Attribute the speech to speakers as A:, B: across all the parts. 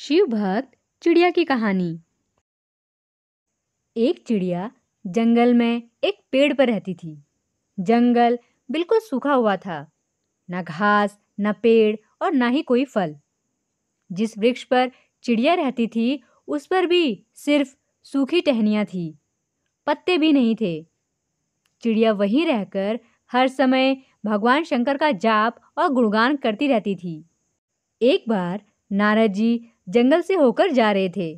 A: शिव भक्त चिड़िया की कहानी एक चिड़िया जंगल में एक पेड़ पर रहती थी जंगल बिल्कुल सूखा हुआ था न घास न पेड़ और न ही कोई फल जिस वृक्ष पर चिड़िया रहती थी उस पर भी सिर्फ सूखी टहनियाँ थी पत्ते भी नहीं थे चिड़िया वहीं रहकर हर समय भगवान शंकर का जाप और गुणगान करती रहती थी एक बार नारद जी जंगल से होकर जा रहे थे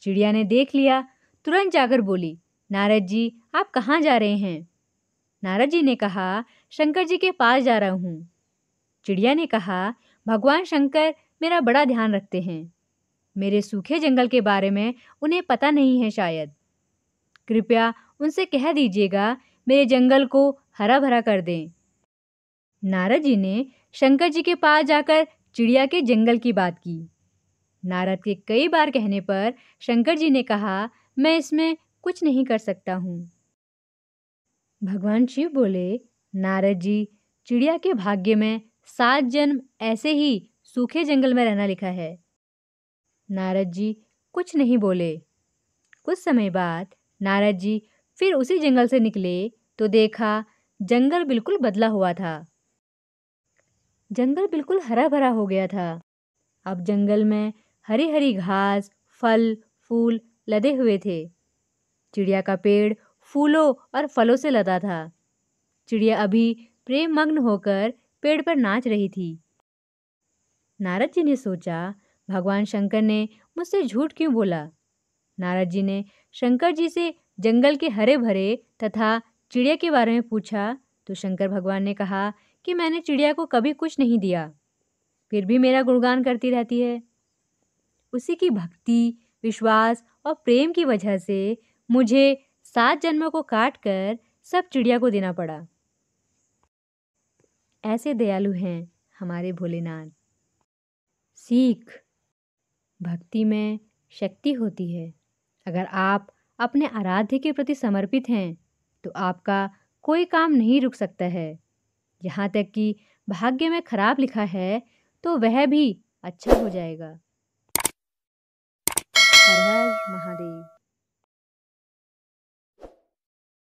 A: चिड़िया ने देख लिया तुरंत जाकर बोली नारद जी आप कहाँ जा रहे हैं नारद जी ने कहा शंकर जी के पास जा रहा हूँ चिड़िया ने कहा भगवान शंकर मेरा बड़ा ध्यान रखते हैं मेरे सूखे जंगल के बारे में उन्हें पता नहीं है शायद कृपया उनसे कह दीजिएगा मेरे जंगल को हरा भरा कर दें नारद जी ने शंकर जी के पास जाकर चिड़िया के जंगल की बात की नारद के कई बार कहने पर शंकर जी ने कहा मैं इसमें कुछ नहीं कर सकता हूँ भगवान शिव बोले नारद जी चिड़िया के भाग्य में सात जन्म ऐसे ही सूखे जंगल में रहना लिखा है नारद जी कुछ नहीं बोले कुछ समय बाद नारद जी फिर उसी जंगल से निकले तो देखा जंगल बिल्कुल बदला हुआ था जंगल बिल्कुल हरा भरा हो गया था अब जंगल में हरी हरी घास फल फूल लदे हुए थे चिड़िया का पेड़ फूलों और फलों से लदा था चिड़िया अभी प्रेम मग्न होकर पेड़ पर नाच रही थी नारद जी ने सोचा भगवान शंकर ने मुझसे झूठ क्यों बोला नारद जी ने शंकर जी से जंगल के हरे भरे तथा चिड़िया के बारे में पूछा तो शंकर भगवान ने कहा कि मैंने चिड़िया को कभी कुछ नहीं दिया फिर भी मेरा गुणगान करती रहती है उसी की भक्ति विश्वास और प्रेम की वजह से मुझे सात जन्मों को काट कर सब चिड़िया को देना पड़ा ऐसे दयालु हैं हमारे भोलेनाथ सीख भक्ति में शक्ति होती है अगर आप अपने आराध्य के प्रति समर्पित हैं तो आपका कोई काम नहीं रुक सकता है यहाँ तक कि भाग्य में खराब लिखा है तो वह भी अच्छा हो जाएगा Mahadev.